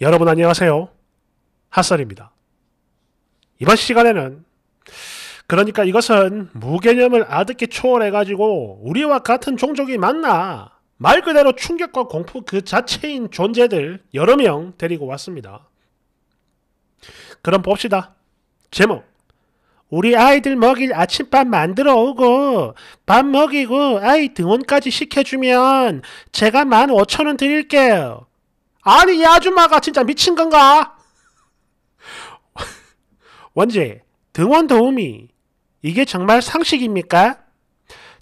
여러분 안녕하세요. 핫설입니다. 이번 시간에는 그러니까 이것은 무개념을 아득히 초월해가지고 우리와 같은 종족이 만나 말 그대로 충격과 공포 그 자체인 존재들 여러 명 데리고 왔습니다. 그럼 봅시다. 제목 우리 아이들 먹일 아침밥 만들어 오고 밥 먹이고 아이 등원까지 시켜주면 제가 만 오천 원 드릴게요. 아니 이 아줌마가 진짜 미친 건가? 원제 등원 도우미 이게 정말 상식입니까?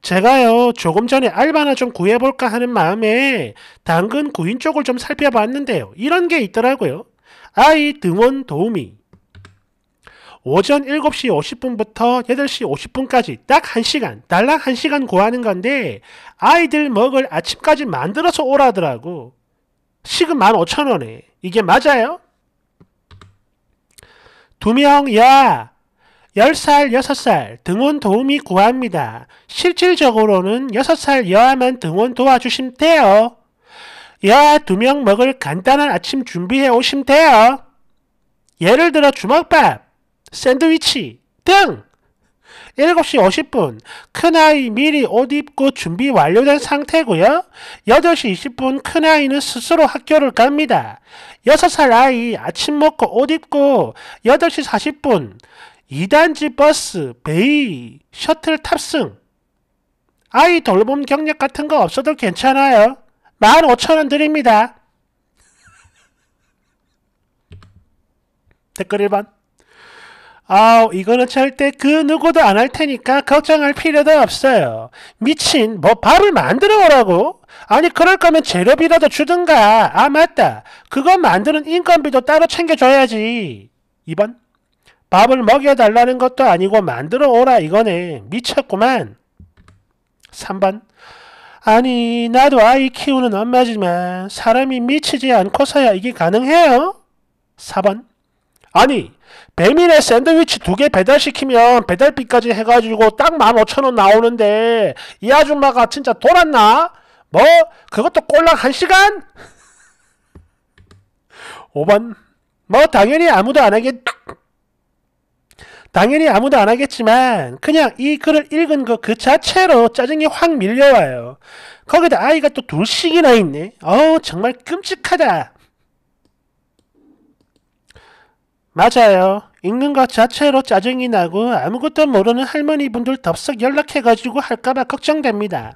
제가요 조금 전에 알바나 좀 구해볼까 하는 마음에 당근 구인 쪽을 좀 살펴봤는데요 이런 게 있더라고요 아이 등원 도우미 오전 7시 50분부터 8시 50분까지 딱 1시간, 달랑 1시간 구하는 건데 아이들 먹을 아침까지 만들어서 오라더라고. 시급 15,000원에 이게 맞아요? 두명 야, 10살, 6살 등원 도움이 구합니다. 실질적으로는 6살 여아만 등원 도와주심 돼요. 야, 두 명 먹을 간단한 아침 준비해 오심 돼요. 예를 들어 주먹밥, 샌드위치 등 7시 50분 큰아이 미리 옷 입고 준비 완료된 상태고요. 8시 20분 큰아이는 스스로 학교를 갑니다. 6살 아이 아침 먹고 옷 입고 8시 40분 2단지 버스, 베이, 셔틀 탑승 아이 돌봄 경력 같은 거 없어도 괜찮아요. 15,000원 드립니다. 댓글 1번 아우 이거는 절대 그 누구도 안 할 테니까 걱정할 필요도 없어요. 미친 뭐 밥을 만들어 오라고? 아니 그럴 거면 재료비라도 주든가. 아 맞다. 그거 만드는 인건비도 따로 챙겨줘야지. 2번 밥을 먹여달라는 것도 아니고 만들어 오라 이거네. 미쳤구만. 3번 아니 나도 아이 키우는 엄마지만 사람이 미치지 않고서야 이게 가능해요? 4번 아니 배민에 샌드위치 두 개 배달시키면 배달비까지 해가지고 딱 15,000원 나오는데 이 아줌마가 진짜 돌았나? 뭐 그것도 꼴랑 한시간 5번 뭐 당연히 아무도 안 하겠... 당연히 아무도 안 하겠지만 그냥 이 글을 읽은 것그 자체로 짜증이 확 밀려와요. 거기다 아이가 또 둘씩이나 있네. 어우 정말 끔찍하다. 맞아요. 읽는 것 자체로 짜증이 나고 아무것도 모르는 할머니분들 덥석 연락해가지고 할까봐 걱정됩니다.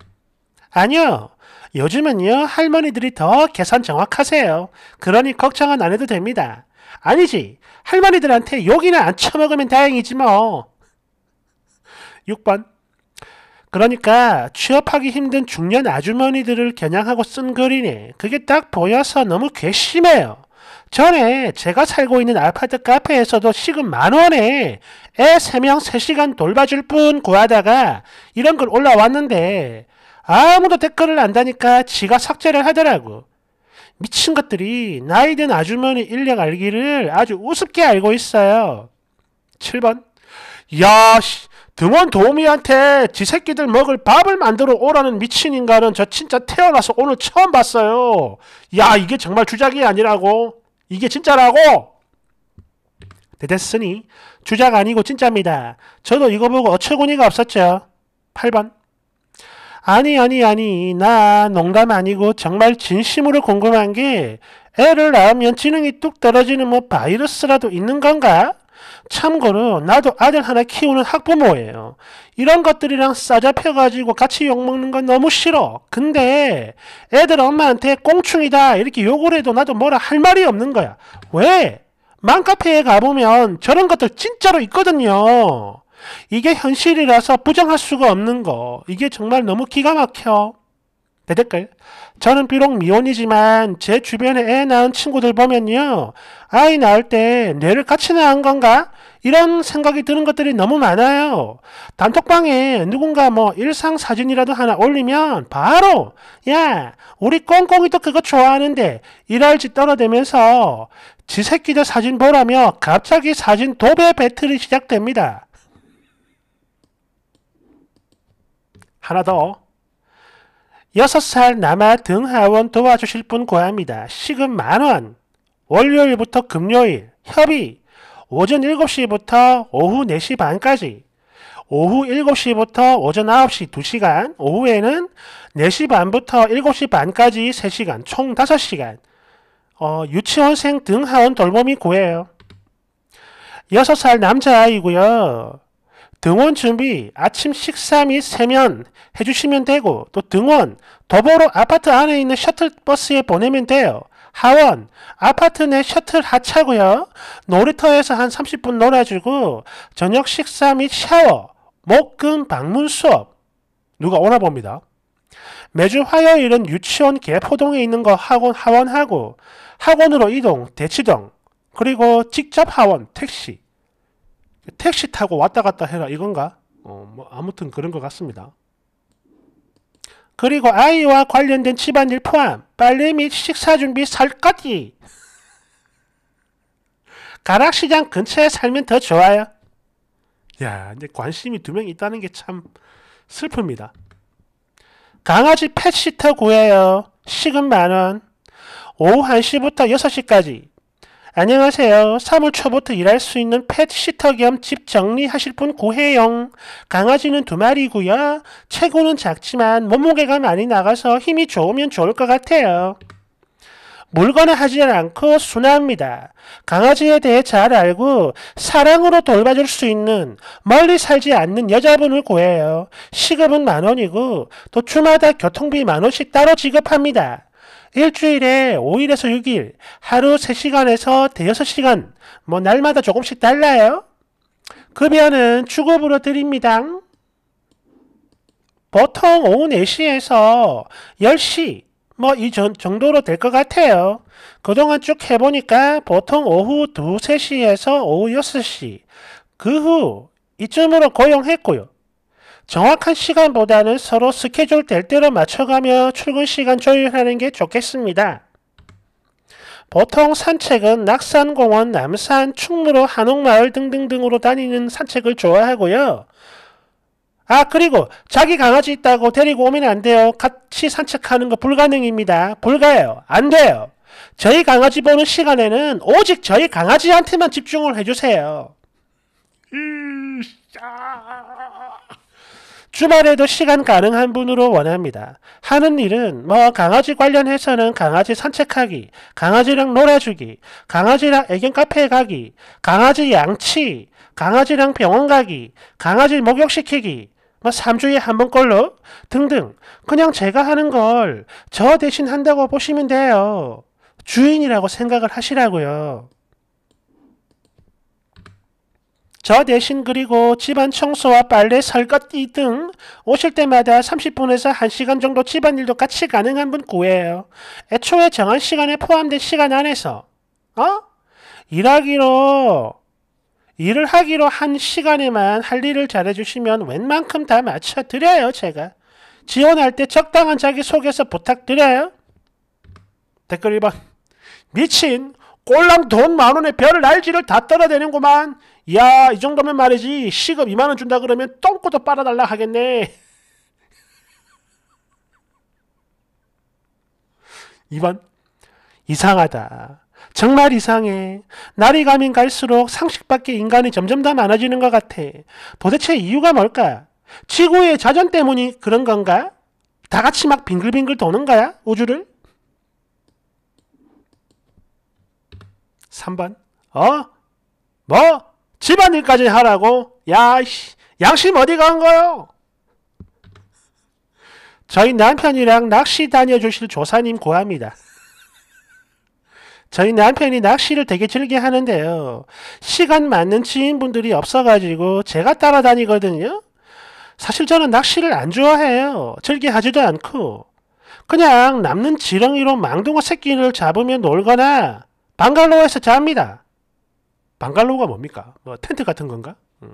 아니요. 요즘은요, 할머니들이 더 계산 정확하세요. 그러니 걱정은 안 해도 됩니다. 아니지. 할머니들한테 욕이나 안 처먹으면 다행이지 뭐. 6번. 그러니까 취업하기 힘든 중년 아주머니들을 겨냥하고 쓴 글이니 그게 딱 보여서 너무 괘씸해요. 전에 제가 살고 있는 아파트 카페에서도 시급 만원에 애 3명 3시간 돌봐줄 분 구하다가 이런 글 올라왔는데 아무도 댓글을 안 다니까 지가 삭제를 하더라고. 미친 것들이 나이든 아주머니 인력 알기를 아주 우습게 알고 있어요. 7번 야 씨, 등원 도우미한테 지 새끼들 먹을 밥을 만들어 오라는 미친 인간은 저 진짜 태어나서 오늘 처음 봤어요. 야 이게 정말 주작이 아니라고. 이게 진짜라고! 네, 됐으니 주작 아니고 진짜입니다. 저도 이거 보고 어처구니가 없었죠. 8번 아니 아니 아니 나 농담 아니고 정말 진심으로 궁금한 게 애를 낳으면 지능이 뚝 떨어지는 뭐 바이러스라도 있는 건가? 참고로 나도 아들 하나 키우는 학부모예요. 이런 것들이랑 싸잡혀가지고 같이 욕먹는 건 너무 싫어. 근데 애들 엄마한테 꽁충이다 이렇게 욕을 해도 나도 뭐라 할 말이 없는 거야. 왜? 맘카페에 가보면 저런 것들 진짜로 있거든요. 이게 현실이라서 부정할 수가 없는 거. 이게 정말 너무 기가 막혀. 내 네, 댓글. 저는 비록 미혼이지만 제 주변에 애 낳은 친구들 보면요. 아이 낳을 때 뇌를 같이 낳은 건가? 이런 생각이 드는 것들이 너무 많아요. 단톡방에 누군가 뭐 일상 사진이라도 하나 올리면 바로 야 우리 꽁꽁이도 그거 좋아하는데 이럴지 떨어대면서 지 새끼들 사진 보라며 갑자기 사진 도배 배틀이 시작됩니다. 하나 더. 6살 남아 등하원 도와주실 분 구합니다. 시급 만원. 월요일부터 금요일. 협의. 오전 7시부터 오후 4시 반까지. 오후 7시부터 오전 9시 2시간, 오후에는 4시 반부터 7시 반까지 3시간, 총 5시간. 어, 유치원생 등 하원 돌봄이 구해요. 6살 남자아이고요. 등원 준비, 아침 식사 및 세면 해주시면 되고 또 등원, 더불어 아파트 안에 있는 셔틀버스에 보내면 돼요. 하원, 아파트 내 셔틀 하차고요. 놀이터에서 한 30분 놀아주고 저녁 식사 및 샤워, 목금 방문 수업 누가 오나 봅니다. 매주 화요일은 유치원 개포동에 있는 거 학원 하원하고 학원으로 이동 대치동 그리고 직접 하원 택시 택시 타고 왔다 갔다 해라 이건가? 어, 뭐 아무튼 그런 것 같습니다. 그리고 아이와 관련된 집안일 포함 빨래 및 식사 준비 설거지 가락시장 근처에 살면 더 좋아요. 야, 이제 관심이 두 명 있다는 게 참 슬픕니다. 강아지 펫시터 구해요. 식은 만원. 오후 1시부터 6시까지. 안녕하세요. 사무초부터 일할 수 있는 펫시터 겸 집 정리하실 분 고혜영. 강아지는 두 마리고요. 체구는 작지만 몸무게가 많이 나가서 힘이 좋으면 좋을 것 같아요. 물건나 하지 않고 순합니다 강아지에 대해 잘 알고 사랑으로 돌봐줄 수 있는 멀리 살지 않는 여자분을 구해요. 시급은 만원이고 또 주마다 교통비 만원씩 따로 지급합니다. 일주일에 5일에서 6일, 하루 3시간에서 5 시간뭐 날마다 조금씩 달라요. 급여는 주급으로 드립니다. 보통 오후 4시에서 10시, 뭐 이 정도로 될 것 같아요. 그동안 쭉 해보니까 보통 오후 2, 3시에서 오후 6시, 그 후 이쯤으로 고용했고요. 정확한 시간보다는 서로 스케줄 될 대로 맞춰가며 출근 시간 조율하는 게 좋겠습니다. 보통 산책은 낙산공원, 남산, 충무로, 한옥마을 등등등으로 다니는 산책을 좋아하고요. 아 그리고 자기 강아지 있다고 데리고 오면 안 돼요. 같이 산책하는 거 불가능입니다. 불가요. 안 돼요. 저희 강아지 보는 시간에는 오직 저희 강아지한테만 집중을 해주세요. 으, 주말에도 시간 가능한 분으로 원합니다. 하는 일은 뭐 강아지 관련해서는 강아지 산책하기, 강아지랑 놀아주기, 강아지랑 애견 카페 에 가기, 강아지 양치, 강아지랑 병원 가기, 강아지 목욕시키기, 뭐 3주에 한 번꼴로 등등 그냥 제가 하는 걸 저 대신 한다고 보시면 돼요. 주인이라고 생각을 하시라고요. 저 대신 그리고 집안 청소와 빨래, 설거지 등 오실 때마다 30분에서 1시간 정도 집안일도 같이 가능한 분 구해요. 애초에 정한 시간에 포함된 시간 안에서 어? 일하기로 일을 하기로 한 시간에만 할 일을 잘해주시면 웬만큼 다 맞춰드려요 제가. 지원할 때 적당한 자기소개서 부탁드려요. 댓글 1번 미친 꼴랑 돈 만원에 별을 날지를 다 떨어대는구만. 야, 이 정도면 말이지. 시급 2만 원 준다 그러면 똥꼬도 빨아달라 하겠네. 2번 이상하다. 정말 이상해. 날이 가면 갈수록 상식 밖에 인간이 점점 더 많아지는 것 같아. 도대체 이유가 뭘까? 지구의 자전 때문이 그런 건가? 다 같이 막 빙글빙글 도는 거야? 우주를? 3번. 어? 뭐? 끔찍 일까지 하라고? 야, 씨, 양심 어디 간 거요? 저희 남편이랑 낚시 다녀주실 조사님 고합니다. 저희 남편이 낚시를 되게 즐겨 하는데요. 시간 맞는 지인분들이 없어가지고 제가 따라다니거든요. 사실 저는 낚시를 안 좋아해요. 즐겨 하지도 않고. 그냥 남는 지렁이로 망둥어 새끼를 잡으면 놀거나 방갈로에서 잡니다. 방갈로가 뭡니까? 뭐 텐트 같은 건가? 음.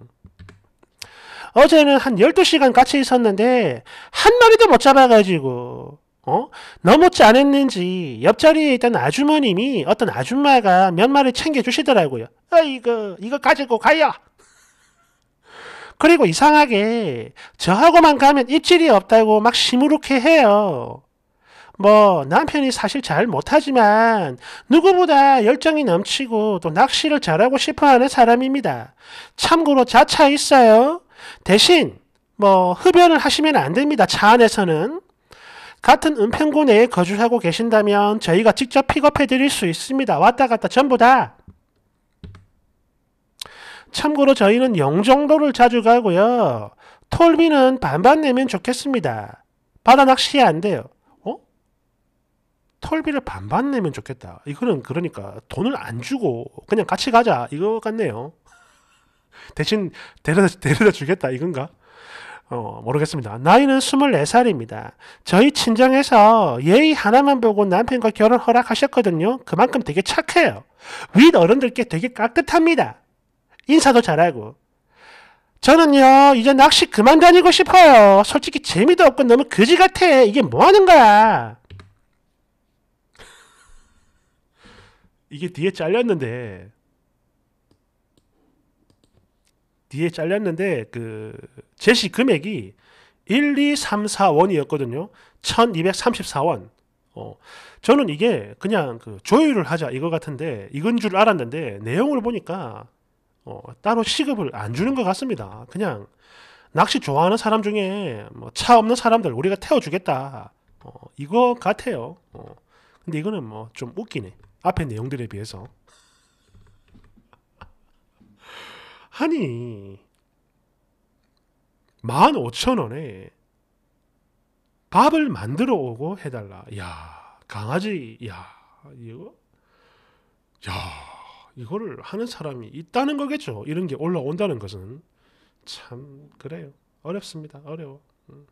어제는 한 12시간 같이 있었는데 한 마리도 못 잡아가지고 어? 넘었지 않는지 옆자리에 있던 아주머님이 어떤 아줌마가 몇 마리 챙겨주시더라고요. 이거 이거 가지고 가요. 그리고 이상하게 저하고만 가면 입질이 없다고 막 시무룩해 해요. 뭐 남편이 사실 잘 못하지만 누구보다 열정이 넘치고 또 낚시를 잘하고 싶어하는 사람입니다. 참고로 자차 있어요. 대신 뭐 흡연을 하시면 안 됩니다. 차 안에서는. 같은 은평구 내에 거주하고 계신다면 저희가 직접 픽업해 드릴 수 있습니다. 왔다 갔다 전부 다. 참고로 저희는 영종도를 자주 가고요. 톨비는 반반 내면 좋겠습니다. 바다 낚시 안 돼요. 털비를 반반 내면 좋겠다. 이거는 그러니까 돈을 안 주고 그냥 같이 가자 이거 같네요. 대신 데려다, 데려다 주겠다 이건가? 어, 모르겠습니다. 나이는 24살입니다. 저희 친정에서 예의 하나만 보고 남편과 결혼 허락하셨거든요. 그만큼 되게 착해요. 윗 어른들께 되게 깍듯합니다. 인사도 잘하고. 저는요, 이제 낚시 그만 다니고 싶어요. 솔직히 재미도 없고 너무 그지 같아. 이게 뭐 하는 거야? 이게 뒤에 잘렸는데 뒤에 잘렸는데 그 제시 금액이 1, 2, 3, 4 원이었거든요. 1234원. 어, 저는 이게 그냥 그 조율을 하자 이거 같은데 이건 줄 알았는데 내용을 보니까 어, 따로 시급을 안 주는 것 같습니다. 그냥 낚시 좋아하는 사람 중에 뭐차 없는 사람들 우리가 태워주겠다. 어, 이거 같아요. 어, 근데 이거는 뭐 좀 웃기네. 앞의 내용들에 비해서 아니 15,000원에 밥을 만들어 오고 해달라. 야 강아지 야 이거 야 이거를 하는 사람이 있다는 거겠죠. 이런 게 올라온다는 것은 참 그래요. 어렵습니다. 어려워. 음.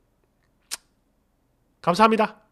감사합니다.